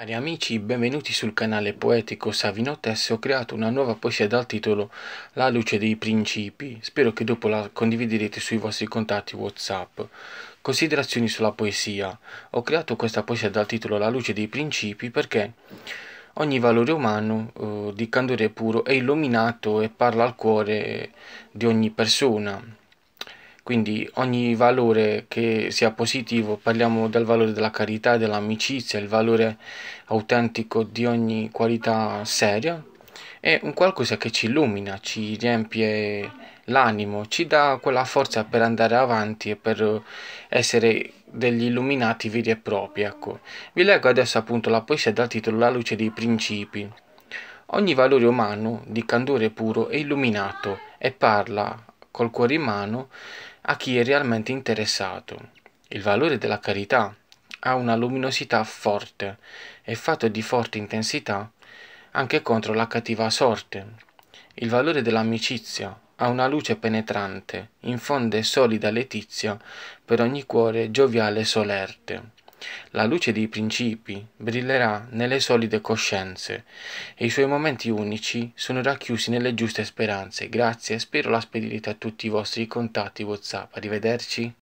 Cari amici, benvenuti sul canale poetico Savino Tesse. Ho creato una nuova poesia dal titolo La luce dei principi. Spero che dopo la condividerete sui vostri contatti WhatsApp. Considerazioni sulla poesia. Ho creato questa poesia dal titolo La luce dei principi perché ogni valore umano eh, di candore puro è illuminato e parla al cuore di ogni persona quindi ogni valore che sia positivo, parliamo del valore della carità, dell'amicizia, il valore autentico di ogni qualità seria, è un qualcosa che ci illumina, ci riempie l'animo, ci dà quella forza per andare avanti e per essere degli illuminati veri e propri. Ecco. Vi leggo adesso appunto la poesia dal titolo La luce dei principi. Ogni valore umano di candore puro è illuminato e parla col cuore in mano a chi è realmente interessato. Il valore della carità ha una luminosità forte, è fatto di forte intensità anche contro la cattiva sorte. Il valore dell'amicizia ha una luce penetrante, infonde solida letizia per ogni cuore gioviale e solerte. La luce dei principi brillerà nelle solide coscienze e i suoi momenti unici sono racchiusi nelle giuste speranze. Grazie, e spero la spedirete a tutti i vostri contatti WhatsApp. Arrivederci.